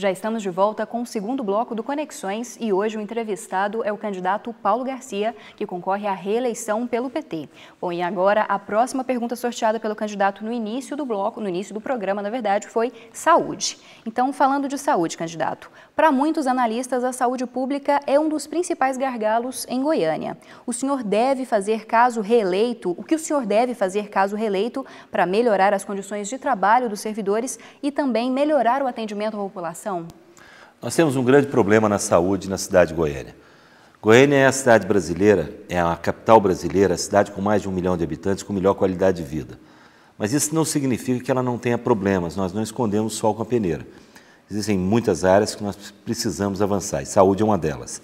Já estamos de volta com o segundo bloco do Conexões e hoje o entrevistado é o candidato Paulo Garcia, que concorre à reeleição pelo PT. Bom, e agora a próxima pergunta sorteada pelo candidato no início do bloco, no início do programa, na verdade, foi saúde. Então, falando de saúde, candidato, para muitos analistas, a saúde pública é um dos principais gargalos em Goiânia. O senhor deve fazer caso reeleito, o que o senhor deve fazer caso reeleito para melhorar as condições de trabalho dos servidores e também melhorar o atendimento à população? Nós temos um grande problema na saúde na cidade de Goiânia. Goiânia é a cidade brasileira, é a capital brasileira, a cidade com mais de um milhão de habitantes, com melhor qualidade de vida. Mas isso não significa que ela não tenha problemas, nós não escondemos o sol com a peneira. Existem muitas áreas que nós precisamos avançar e saúde é uma delas.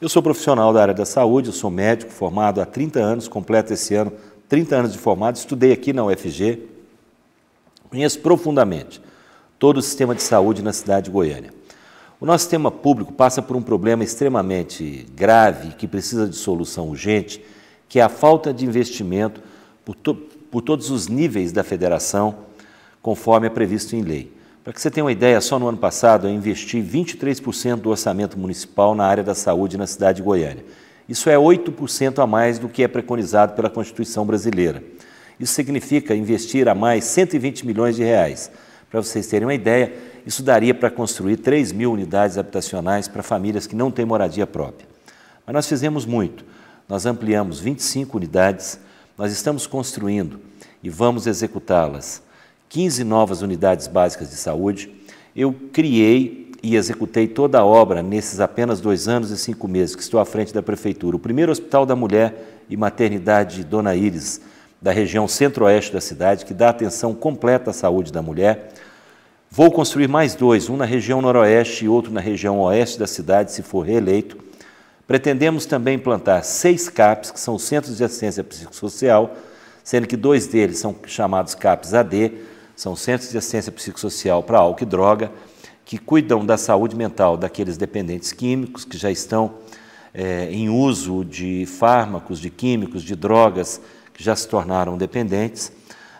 Eu sou profissional da área da saúde, eu sou médico formado há 30 anos, completo esse ano 30 anos de formado, estudei aqui na UFG, conheço profundamente todo o sistema de saúde na cidade de Goiânia. O nosso sistema público passa por um problema extremamente grave que precisa de solução urgente, que é a falta de investimento por, to por todos os níveis da federação, conforme é previsto em lei. Para que você tenha uma ideia, só no ano passado eu investi 23% do orçamento municipal na área da saúde na cidade de Goiânia. Isso é 8% a mais do que é preconizado pela Constituição brasileira. Isso significa investir a mais 120 milhões de reais. Para vocês terem uma ideia, isso daria para construir 3 mil unidades habitacionais para famílias que não têm moradia própria. Mas nós fizemos muito. Nós ampliamos 25 unidades, nós estamos construindo e vamos executá-las 15 novas unidades básicas de saúde. Eu criei e executei toda a obra nesses apenas dois anos e cinco meses que estou à frente da Prefeitura. O primeiro Hospital da Mulher e Maternidade Dona Íris, da região centro-oeste da cidade, que dá atenção completa à saúde da mulher. Vou construir mais dois, um na região noroeste e outro na região oeste da cidade, se for reeleito. Pretendemos também implantar seis CAPs, que são Centros de Assistência Psicossocial, sendo que dois deles são chamados CAPs AD, são Centros de Assistência Psicossocial para Álcool e Droga, que cuidam da saúde mental daqueles dependentes químicos que já estão é, em uso de fármacos, de químicos, de drogas, que já se tornaram dependentes.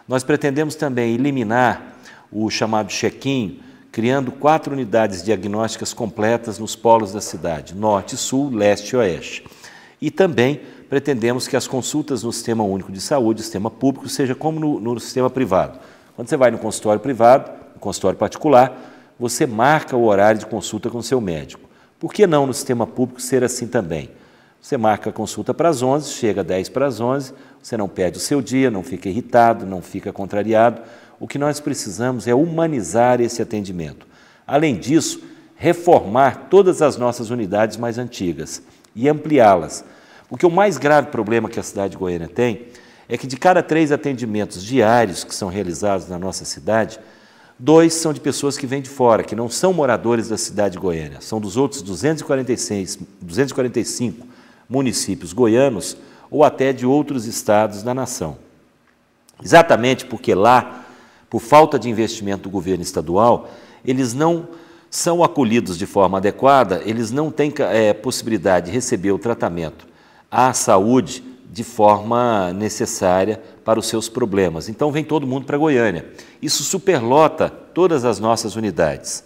Nós pretendemos também eliminar o chamado check-in, criando quatro unidades diagnósticas completas nos polos da cidade, norte, sul, leste e oeste. E também pretendemos que as consultas no sistema único de saúde, sistema público, seja como no, no sistema privado. Quando você vai no consultório privado, no consultório particular, você marca o horário de consulta com o seu médico. Por que não no sistema público ser assim também? Você marca a consulta para as 11, chega 10 para as 11, você não perde o seu dia, não fica irritado, não fica contrariado. O que nós precisamos é humanizar esse atendimento. Além disso, reformar todas as nossas unidades mais antigas e ampliá-las. Porque o mais grave problema que a cidade de Goiânia tem é que de cada três atendimentos diários que são realizados na nossa cidade, dois são de pessoas que vêm de fora, que não são moradores da cidade de Goiânia, são dos outros 246, 245 municípios goianos ou até de outros estados da nação. Exatamente porque lá, por falta de investimento do governo estadual, eles não são acolhidos de forma adequada, eles não têm é, possibilidade de receber o tratamento à saúde de forma necessária para os seus problemas. Então vem todo mundo para Goiânia. Isso superlota todas as nossas unidades.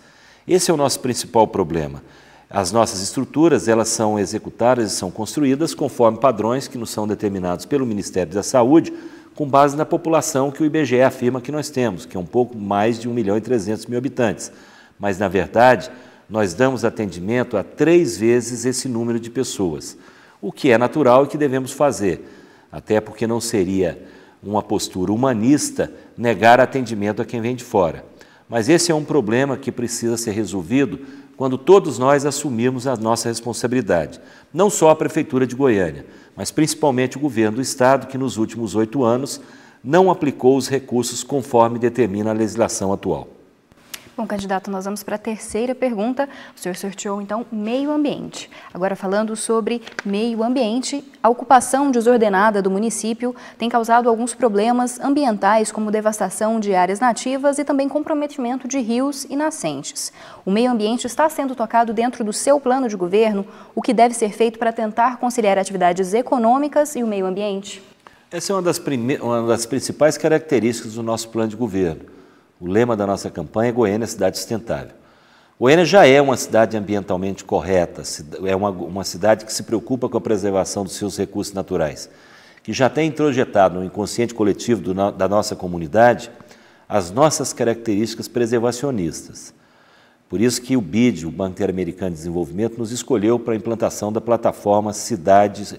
Esse é o nosso principal problema. As nossas estruturas, elas são executadas e são construídas conforme padrões que nos são determinados pelo Ministério da Saúde, com base na população que o IBGE afirma que nós temos, que é um pouco mais de 1 milhão e 300 mil habitantes. Mas, na verdade, nós damos atendimento a três vezes esse número de pessoas, o que é natural e que devemos fazer, até porque não seria uma postura humanista negar atendimento a quem vem de fora. Mas esse é um problema que precisa ser resolvido quando todos nós assumirmos a nossa responsabilidade, não só a Prefeitura de Goiânia, mas principalmente o governo do Estado, que nos últimos oito anos não aplicou os recursos conforme determina a legislação atual. Bom, candidato, nós vamos para a terceira pergunta. O senhor sorteou, então, meio ambiente. Agora, falando sobre meio ambiente, a ocupação desordenada do município tem causado alguns problemas ambientais, como devastação de áreas nativas e também comprometimento de rios e nascentes. O meio ambiente está sendo tocado dentro do seu plano de governo. O que deve ser feito para tentar conciliar atividades econômicas e o meio ambiente? Essa é uma das, prime... uma das principais características do nosso plano de governo o lema da nossa campanha é Goiânia, cidade sustentável. Goiânia já é uma cidade ambientalmente correta, é uma, uma cidade que se preocupa com a preservação dos seus recursos naturais, que já tem introjetado no inconsciente coletivo do, da nossa comunidade as nossas características preservacionistas. Por isso que o BID, o Banco Interamericano de Desenvolvimento, nos escolheu para a implantação da plataforma Cidade,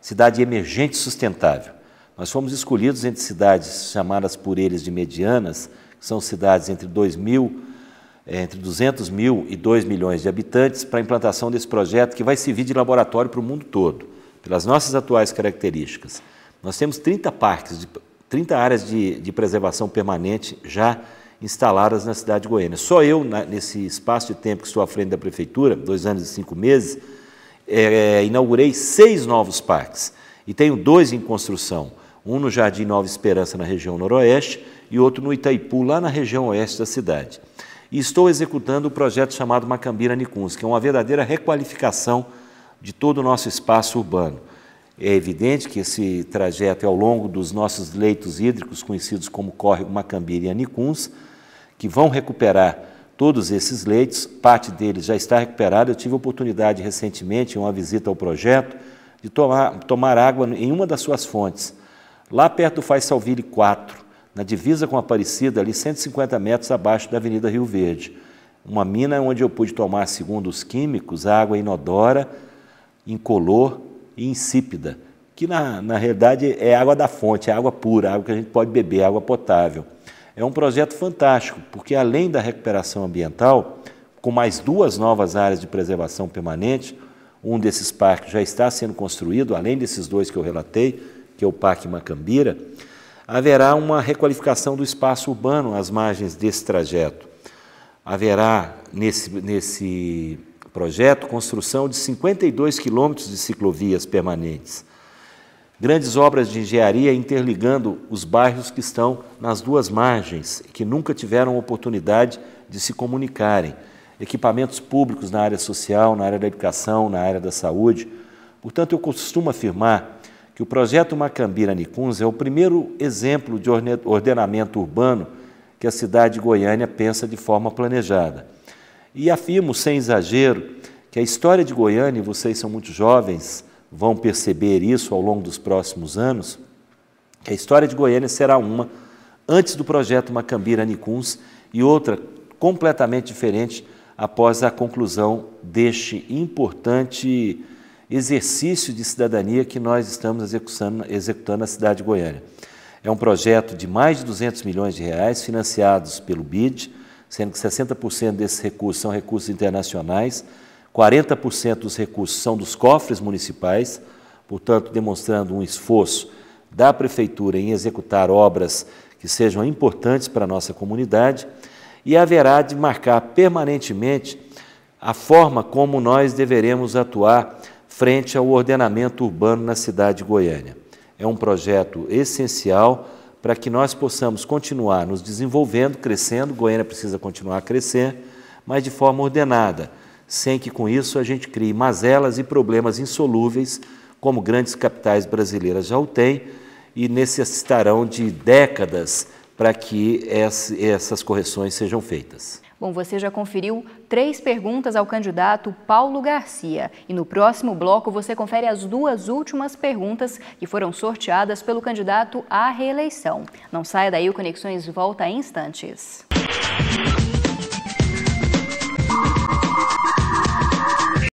Cidade Emergente Sustentável. Nós fomos escolhidos entre cidades chamadas por eles de medianas, são cidades entre 2 mil, eh, entre 200 mil e 2 milhões de habitantes, para a implantação desse projeto que vai servir de laboratório para o mundo todo, pelas nossas atuais características. Nós temos 30 parques, 30 áreas de, de preservação permanente já instaladas na cidade de Goiânia. Só eu, na, nesse espaço de tempo que estou à frente da prefeitura, dois anos e cinco meses, é, inaugurei seis novos parques e tenho dois em construção um no Jardim Nova Esperança, na região noroeste, e outro no Itaipu, lá na região oeste da cidade. E estou executando o projeto chamado Macambira Nicuns, que é uma verdadeira requalificação de todo o nosso espaço urbano. É evidente que esse trajeto é ao longo dos nossos leitos hídricos, conhecidos como córrego Macambira e Anicuns, que vão recuperar todos esses leitos, parte deles já está recuperada. Eu tive a oportunidade recentemente, em uma visita ao projeto, de tomar, tomar água em uma das suas fontes lá perto do Faz Salvini 4, na divisa com Aparecida, ali 150 metros abaixo da Avenida Rio Verde. Uma mina onde eu pude tomar, segundo os químicos, água inodora, incolor e insípida, que na, na realidade é água da fonte, é água pura, água que a gente pode beber, água potável. É um projeto fantástico, porque além da recuperação ambiental, com mais duas novas áreas de preservação permanente, um desses parques já está sendo construído, além desses dois que eu relatei, que é o Parque Macambira, haverá uma requalificação do espaço urbano às margens desse trajeto. Haverá nesse, nesse projeto construção de 52 quilômetros de ciclovias permanentes. Grandes obras de engenharia interligando os bairros que estão nas duas margens, que nunca tiveram oportunidade de se comunicarem. Equipamentos públicos na área social, na área da educação, na área da saúde. Portanto, eu costumo afirmar que o projeto Macambira Nicuns é o primeiro exemplo de ordenamento urbano que a cidade de Goiânia pensa de forma planejada. E afirmo, sem exagero, que a história de Goiânia, e vocês são muito jovens, vão perceber isso ao longo dos próximos anos, que a história de Goiânia será uma antes do projeto Macambira Nicuns e outra completamente diferente após a conclusão deste importante exercício de cidadania que nós estamos executando, executando na cidade de Goiânia. É um projeto de mais de 200 milhões de reais financiados pelo BID, sendo que 60% desses recursos são recursos internacionais, 40% dos recursos são dos cofres municipais, portanto, demonstrando um esforço da prefeitura em executar obras que sejam importantes para a nossa comunidade e haverá de marcar permanentemente a forma como nós deveremos atuar frente ao ordenamento urbano na cidade de Goiânia. É um projeto essencial para que nós possamos continuar nos desenvolvendo, crescendo. Goiânia precisa continuar a crescer, mas de forma ordenada, sem que com isso a gente crie mazelas e problemas insolúveis, como grandes capitais brasileiras já o têm e necessitarão de décadas para que essas correções sejam feitas. Bom, você já conferiu três perguntas ao candidato Paulo Garcia. E no próximo bloco você confere as duas últimas perguntas que foram sorteadas pelo candidato à reeleição. Não saia daí, o Conexões volta a instantes.